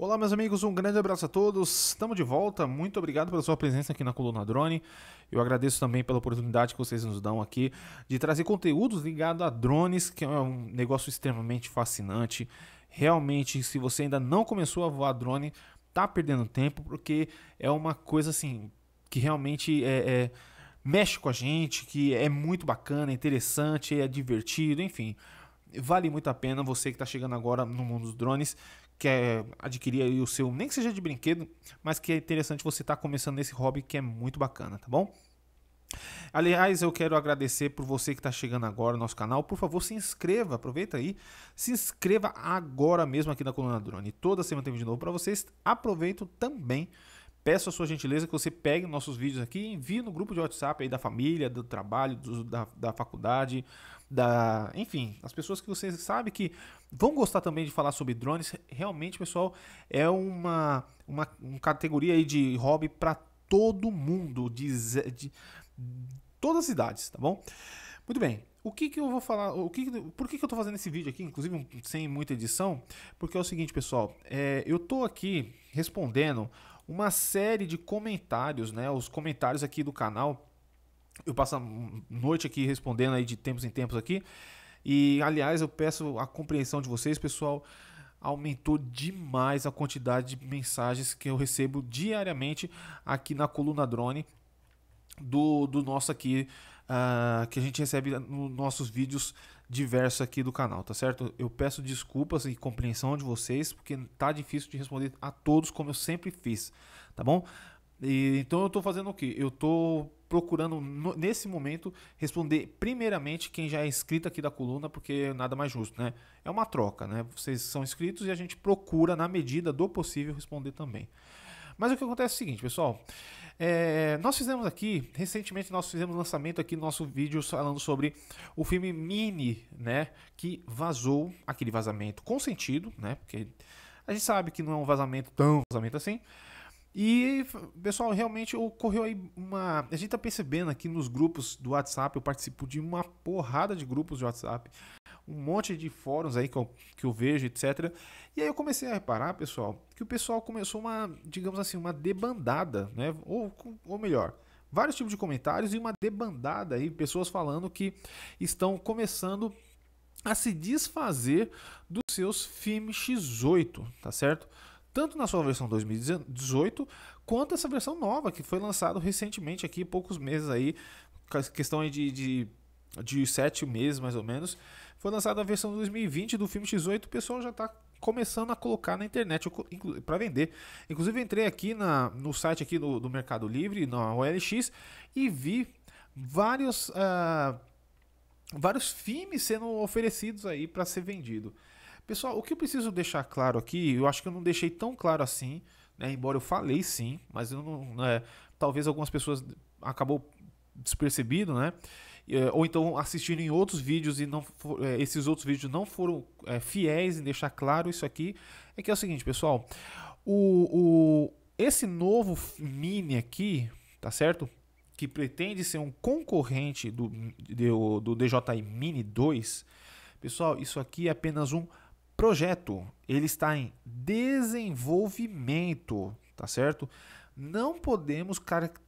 Olá, meus amigos, um grande abraço a todos. Estamos de volta. Muito obrigado pela sua presença aqui na Coluna Drone. Eu agradeço também pela oportunidade que vocês nos dão aqui de trazer conteúdos ligados a drones, que é um negócio extremamente fascinante. Realmente, se você ainda não começou a voar drone, tá perdendo tempo, porque é uma coisa assim que realmente é, é mexe com a gente, que é muito bacana, é interessante, é divertido, enfim. Vale muito a pena você que está chegando agora no mundo dos drones, quer adquirir aí o seu, nem que seja de brinquedo, mas que é interessante você estar tá começando nesse hobby que é muito bacana, tá bom? Aliás, eu quero agradecer por você que está chegando agora no nosso canal. Por favor, se inscreva, aproveita aí. Se inscreva agora mesmo aqui na Coluna Drone. Toda semana tem vídeo novo para vocês. Aproveito também. Peço a sua gentileza que você pegue nossos vídeos aqui e envie no grupo de WhatsApp aí da família, do trabalho, do, da, da faculdade, da, enfim, as pessoas que vocês sabem que vão gostar também de falar sobre drones. Realmente, pessoal, é uma, uma, uma categoria aí de hobby para todo mundo, de, de, todas as idades, tá bom? Muito bem. O que, que eu vou falar? O que, que por que, que eu estou fazendo esse vídeo aqui, inclusive sem muita edição? Porque é o seguinte, pessoal, é, eu estou aqui respondendo uma série de comentários, né? Os comentários aqui do canal eu passo a noite aqui respondendo aí de tempos em tempos aqui. E aliás, eu peço a compreensão de vocês, pessoal. Aumentou demais a quantidade de mensagens que eu recebo diariamente aqui na coluna drone do, do nosso aqui, uh, que a gente recebe nos nossos vídeos diversos aqui do canal, tá certo? Eu peço desculpas e compreensão de vocês, porque tá difícil de responder a todos como eu sempre fiz, tá bom? E, então eu tô fazendo o que? Eu tô procurando, no, nesse momento, responder primeiramente quem já é inscrito aqui da coluna, porque nada mais justo, né? É uma troca, né? Vocês são inscritos e a gente procura, na medida do possível, responder também. Mas o que acontece é o seguinte, pessoal. É, nós fizemos aqui, recentemente nós fizemos lançamento aqui no nosso vídeo falando sobre o filme Mini, né? Que vazou aquele vazamento com sentido né? Porque a gente sabe que não é um vazamento tão vazamento assim. E, pessoal, realmente ocorreu aí uma. A gente tá percebendo aqui nos grupos do WhatsApp, eu participo de uma porrada de grupos de WhatsApp, um monte de fóruns aí que eu, que eu vejo, etc. E aí eu comecei a reparar, pessoal, que o pessoal começou uma, digamos assim, uma debandada, né? Ou, ou melhor, vários tipos de comentários e uma debandada aí, pessoas falando que estão começando a se desfazer dos seus filmes X8, tá certo? tanto na sua versão 2018 quanto essa versão nova que foi lançada recentemente aqui, poucos meses aí, questão aí de, de, de sete meses mais ou menos, foi lançada a versão 2020 do filme X8, o pessoal já está começando a colocar na internet para vender. Inclusive entrei aqui na, no site aqui do, do Mercado Livre, na OLX, e vi vários, uh, vários filmes sendo oferecidos aí para ser vendido. Pessoal, o que eu preciso deixar claro aqui, eu acho que eu não deixei tão claro assim, né? Embora eu falei sim, mas eu não, é, talvez algumas pessoas acabou despercebido, né? É, ou então assistindo em outros vídeos e não é, esses outros vídeos não foram é, fiéis em deixar claro isso aqui, é que é o seguinte, pessoal, o, o, esse novo Mini aqui, tá certo? Que pretende ser um concorrente do, do, do DJI Mini 2, pessoal, isso aqui é apenas um projeto, ele está em desenvolvimento, tá certo? Não podemos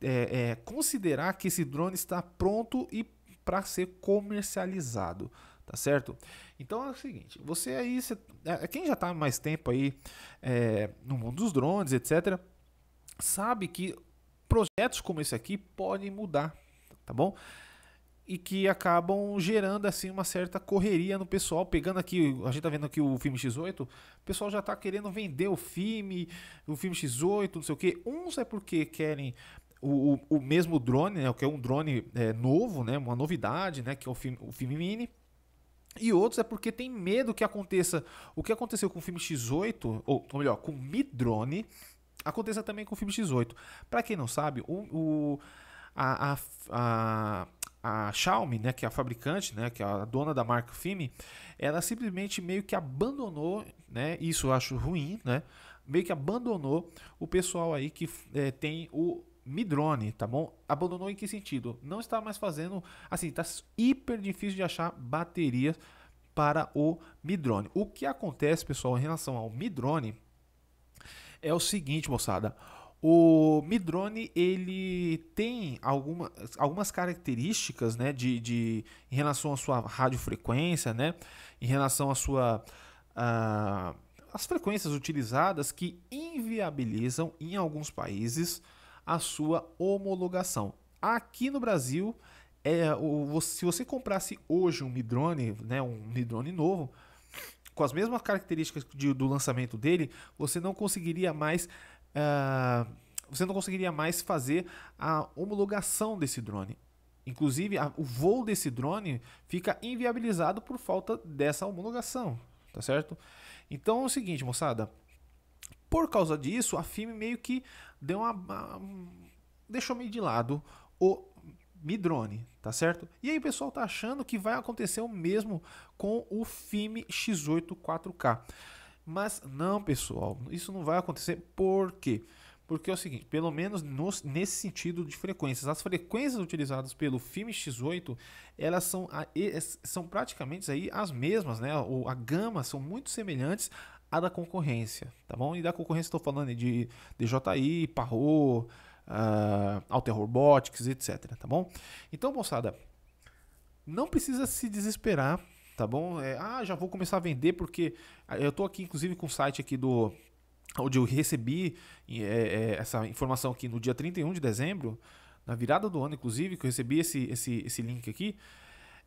é, é, considerar que esse drone está pronto e para ser comercializado, tá certo? Então é o seguinte, você aí, você, é, é quem já está mais tempo aí é, no mundo dos drones, etc., sabe que projetos como esse aqui podem mudar, tá bom? e que acabam gerando assim uma certa correria no pessoal, pegando aqui, a gente tá vendo aqui o filme X8, o pessoal já tá querendo vender o filme, o filme X8, não sei o que. Uns é porque querem o, o, o mesmo drone, né, que é um drone é, novo, né, uma novidade, né, que é o filme, o filme mini. E outros é porque tem medo que aconteça o que aconteceu com o filme X8, ou, ou melhor, com o Midrone, aconteça também com o filme X8. Para quem não sabe, o, o a, a, a a Xiaomi, né, que é a fabricante, né, que é a dona da marca Fimi, ela simplesmente meio que abandonou, né, isso eu acho ruim, né, meio que abandonou o pessoal aí que é, tem o Mi Drone, tá bom? Abandonou em que sentido? Não está mais fazendo, assim, tá hiper difícil de achar baterias para o Mi Drone. O que acontece, pessoal, em relação ao Mi Drone é o seguinte, moçada, o Midrone ele tem algumas algumas características né, de, de, em relação à sua radiofrequência, né, em relação à sua. Ah, as frequências utilizadas que inviabilizam em alguns países a sua homologação. Aqui no Brasil, é, o, se você comprasse hoje um Midrone, né, um Midrone novo, com as mesmas características de, do lançamento dele, você não conseguiria mais ah, você não conseguiria mais fazer a homologação desse drone. Inclusive, a, o voo desse drone fica inviabilizado por falta dessa homologação, tá certo? Então é o seguinte, moçada. Por causa disso, a FIME meio que deu uma, uma deixou meio de lado o Midrone, tá certo? E aí o pessoal tá achando que vai acontecer o mesmo com o FIME X8 4K. Mas não, pessoal, isso não vai acontecer. Por quê? Porque é o seguinte, pelo menos nesse sentido de frequências, as frequências utilizadas pelo filme X8, elas são, a, são praticamente aí as mesmas, né? Ou a gama são muito semelhantes à da concorrência, tá bom? E da concorrência estou falando de DJI, Parro, uh, ah, Alter Robotics, etc, tá bom? Então, moçada, não precisa se desesperar tá bom? É, ah, já vou começar a vender porque ah, eu tô aqui, inclusive, com o site aqui do onde eu recebi é, é, essa informação aqui no dia 31 de dezembro, na virada do ano, inclusive, que eu recebi esse, esse, esse link aqui.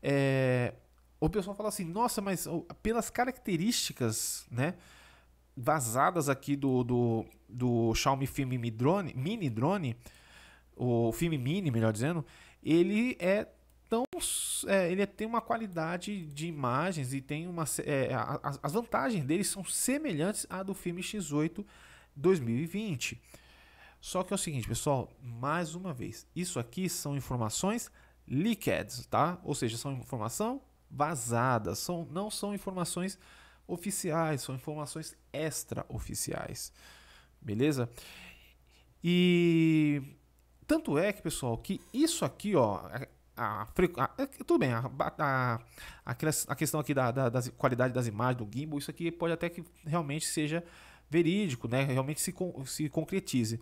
É, o pessoal fala assim, nossa, mas pelas características, né? Vazadas aqui do, do, do Xiaomi Filme Mi Drone, Mini Drone, o Filme Mini, melhor dizendo, ele é tão. É, ele é, tem uma qualidade de imagens e tem uma. É, a, a, as vantagens dele são semelhantes à do filme X8 2020. Só que é o seguinte, pessoal, mais uma vez, isso aqui são informações leaked, tá? Ou seja, são informação vazada, são, não são informações oficiais, são informações extraoficiais. Beleza? E tanto é que, pessoal, que isso aqui, ó, a, a, é tudo bem, a, a, a questão aqui da, da qualidade das imagens do gimbal, isso aqui pode até que realmente seja verídico, né? realmente se, se concretize.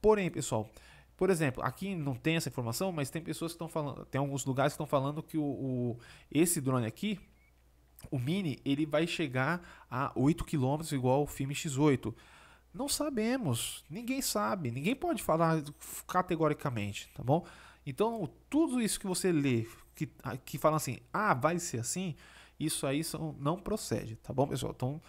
Porém, pessoal, por exemplo, aqui não tem essa informação, mas tem pessoas que estão falando, tem alguns lugares que estão falando que o, o, esse drone aqui, o Mini, ele vai chegar a 8 km igual o filme X8. Não sabemos, ninguém sabe, ninguém pode falar categoricamente, tá bom? Então, tudo isso que você lê, que, que fala assim, ah, vai ser assim, isso aí são, não procede, tá bom, pessoal? Então,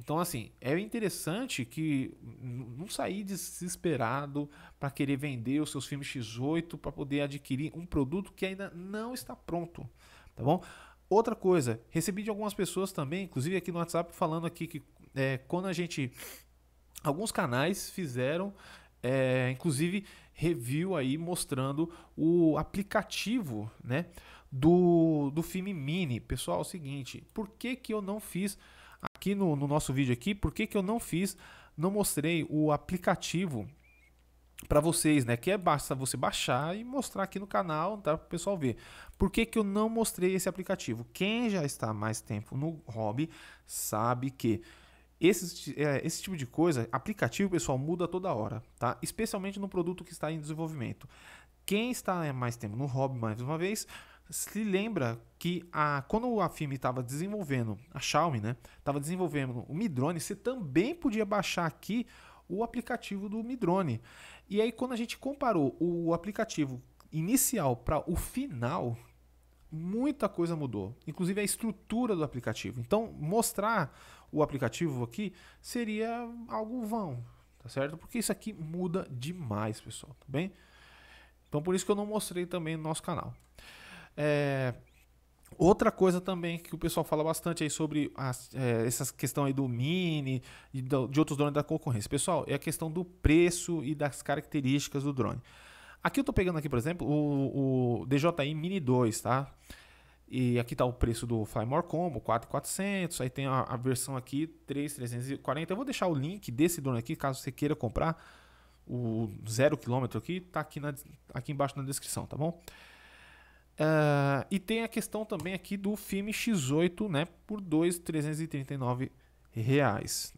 então, assim, é interessante que não sair desesperado para querer vender os seus filmes X8 para poder adquirir um produto que ainda não está pronto, tá bom? Outra coisa, recebi de algumas pessoas também, inclusive aqui no WhatsApp, falando aqui que é, quando a gente alguns canais fizeram é, inclusive review aí mostrando o aplicativo, né, do, do filme Mini. Pessoal, é o seguinte, por que que eu não fiz aqui no, no nosso vídeo aqui, por que que eu não fiz, não mostrei o aplicativo para vocês, né? Que é basta você baixar e mostrar aqui no canal, tá? Para o pessoal ver. Por que, que eu não mostrei esse aplicativo? Quem já está mais tempo no hobby sabe que esse, é, esse tipo de coisa, aplicativo, pessoal, muda toda hora, tá? Especialmente no produto que está em desenvolvimento. Quem está mais tempo no hobby, mais uma vez, se lembra que a, quando a firma estava desenvolvendo, a Xiaomi, né? Estava desenvolvendo o Mi Drone, você também podia baixar aqui o aplicativo do Mi Drone. E aí, quando a gente comparou o aplicativo inicial para o final, muita coisa mudou, inclusive a estrutura do aplicativo. Então, mostrar o aplicativo aqui, seria algo vão, tá certo? Porque isso aqui muda demais, pessoal, tá bem? Então por isso que eu não mostrei também no nosso canal. É... Outra coisa também que o pessoal fala bastante aí sobre as, é, essa questão aí do Mini e do, de outros drones da concorrência. Pessoal, é a questão do preço e das características do drone. Aqui eu estou pegando aqui, por exemplo, o, o DJI Mini 2, tá? E aqui está o preço do Flymore Combo, 4,400. Aí tem a, a versão aqui, 3,340. Eu vou deixar o link desse drone aqui, caso você queira comprar. O zero quilômetro aqui está aqui, na, aqui embaixo na descrição, tá bom? Uh, e tem a questão também aqui do filme X8, né? Por R$ 2.339,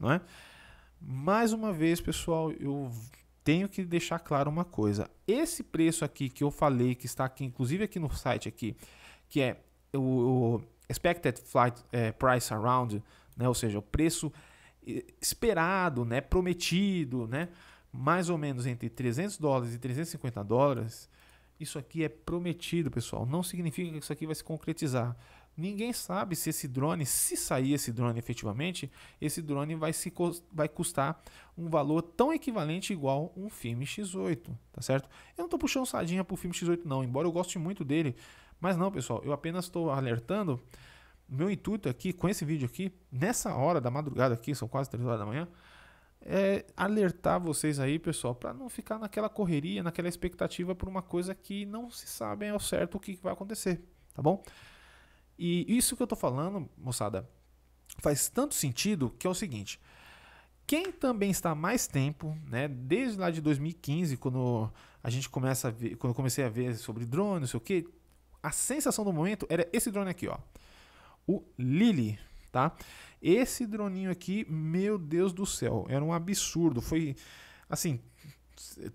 não é? Mais uma vez, pessoal, eu tenho que deixar claro uma coisa. Esse preço aqui que eu falei, que está aqui, inclusive aqui no site aqui, que é o, expected flight é, price around, né? ou seja, o preço esperado, né? prometido, né? mais ou menos entre 300 dólares e 350 dólares, isso aqui é prometido, pessoal. Não significa que isso aqui vai se concretizar. Ninguém sabe se esse drone, se sair esse drone efetivamente, esse drone vai, se, vai custar um valor tão equivalente igual um filme X8, tá certo? Eu não estou puxando sardinha pro filme X8 não, embora eu goste muito dele, mas não, pessoal, eu apenas estou alertando. Meu intuito aqui, com esse vídeo aqui, nessa hora da madrugada aqui, são quase 3 horas da manhã, é alertar vocês aí, pessoal, para não ficar naquela correria, naquela expectativa por uma coisa que não se sabe ao certo o que vai acontecer, tá bom? E isso que eu estou falando, moçada, faz tanto sentido que é o seguinte: quem também está há mais tempo, né, desde lá de 2015, quando a gente começa a ver, quando eu comecei a ver sobre drones não sei o que, a sensação do momento era esse drone aqui, ó. O Lily, tá? Esse droninho aqui, meu Deus do céu, era um absurdo. Foi assim,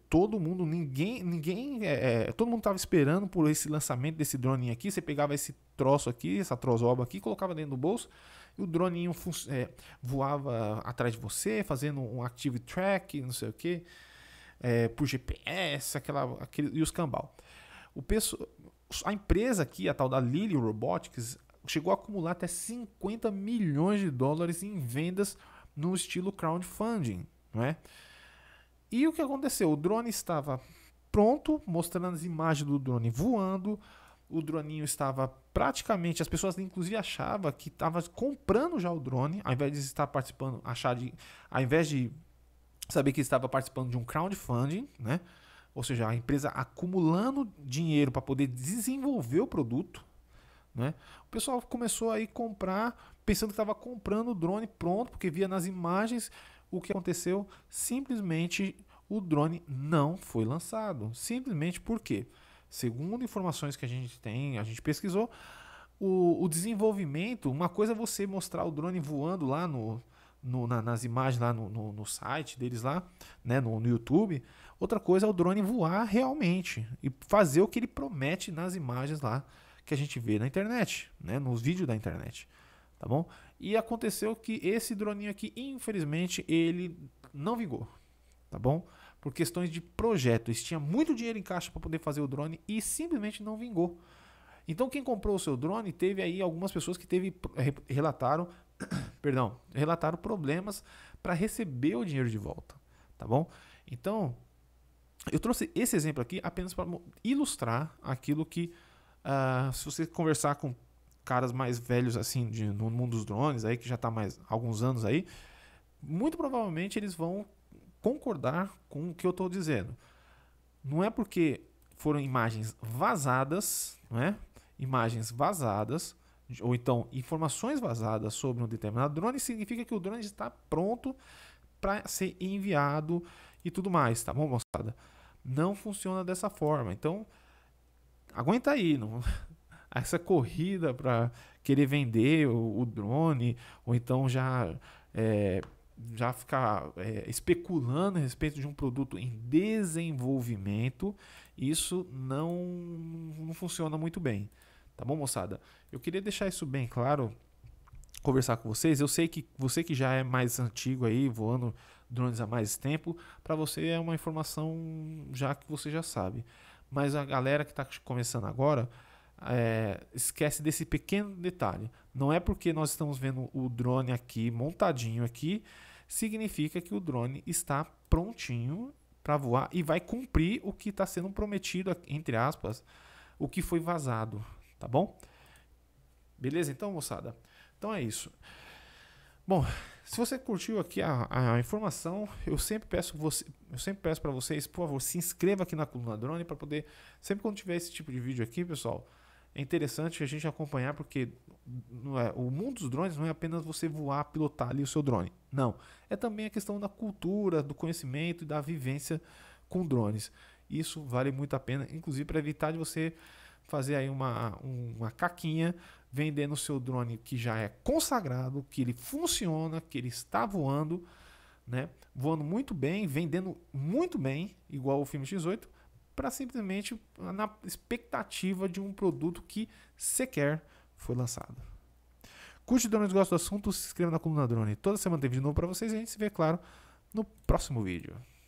todo mundo, ninguém, ninguém, é, é, todo mundo tava esperando por esse lançamento desse droninho aqui. Você pegava esse troço aqui, essa trozoba aqui, colocava dentro do bolso e o droninho é, voava atrás de você, fazendo um active track, não sei o que, é, por GPS, aquela, aquele, e os cambal. O pessoal, a empresa aqui, a tal da Lily Robotics, chegou a acumular até 50 milhões de dólares em vendas no estilo crowdfunding, não é? E o que aconteceu? O drone estava pronto, mostrando as imagens do drone voando. O droninho estava praticamente, as pessoas inclusive achavam que estava comprando já o drone, ao invés de estar participando, achar de, ao invés de saber que estava participando de um crowdfunding, né? ou seja, a empresa acumulando dinheiro para poder desenvolver o produto, né? O pessoal começou aí comprar pensando que estava comprando o drone pronto, porque via nas imagens o que aconteceu, simplesmente o drone não foi lançado. Simplesmente porque, segundo informações que a gente tem, a gente pesquisou, o, o desenvolvimento, uma coisa é você mostrar o drone voando lá no, no, na, nas imagens lá no, no, no, site deles lá, né, no, YouTube. Outra coisa é o drone voar realmente e fazer o que ele promete nas imagens lá que a gente vê na internet, né, nos vídeos da internet, tá bom? E aconteceu que esse droninho aqui, infelizmente, ele não vingou, tá bom? Por questões de projeto, eles tinham muito dinheiro em caixa para poder fazer o drone e simplesmente não vingou. Então quem comprou o seu drone teve aí algumas pessoas que teve relataram perdão, relataram problemas para receber o dinheiro de volta, tá bom? Então, eu trouxe esse exemplo aqui apenas para ilustrar aquilo que, uh, se você conversar com caras mais velhos assim de, no mundo dos drones aí que já está mais alguns anos aí, muito provavelmente eles vão concordar com o que eu estou dizendo. Não é porque foram imagens vazadas, não é? Imagens vazadas ou então informações vazadas sobre um determinado drone, significa que o drone está pronto para ser enviado e tudo mais, tá bom, moçada? Não funciona dessa forma. Então, aguenta aí, não... essa corrida para querer vender o, o, drone, ou então já. É, já ficar é, especulando a respeito de um produto em desenvolvimento, isso não, não funciona muito bem. Tá bom, moçada? Eu queria deixar isso bem claro, conversar com vocês. Eu sei que você que já é mais antigo aí, voando drones há mais tempo, para você é uma informação já que você já sabe. Mas a galera que está começando agora, é, esquece desse pequeno detalhe. Não é porque nós estamos vendo o drone aqui montadinho aqui, significa que o drone está prontinho para voar e vai cumprir o que está sendo prometido, entre aspas, o que foi vazado. Tá bom? Beleza então, moçada? Então é isso. Bom, se você curtiu aqui a, a informação, eu sempre peço você, eu sempre peço para vocês, por favor, se inscreva aqui na coluna drone para poder sempre quando tiver esse tipo de vídeo aqui, pessoal, é interessante a gente acompanhar porque é, o mundo dos drones não é apenas você voar, pilotar ali o seu drone. Não, é também a questão da cultura, do conhecimento e da vivência com drones. Isso vale muito a pena, inclusive para evitar de você fazer aí uma, uma caquinha vendendo o seu drone que já é consagrado, que ele funciona, que ele está voando, né? Voando muito bem, vendendo muito bem, igual o filme X8, para simplesmente na expectativa de um produto que sequer foi lançado. Curte Drones, gosta do assunto, se inscreva na coluna Drone. Toda semana tem vídeo novo para vocês e a gente se vê, claro, no próximo vídeo.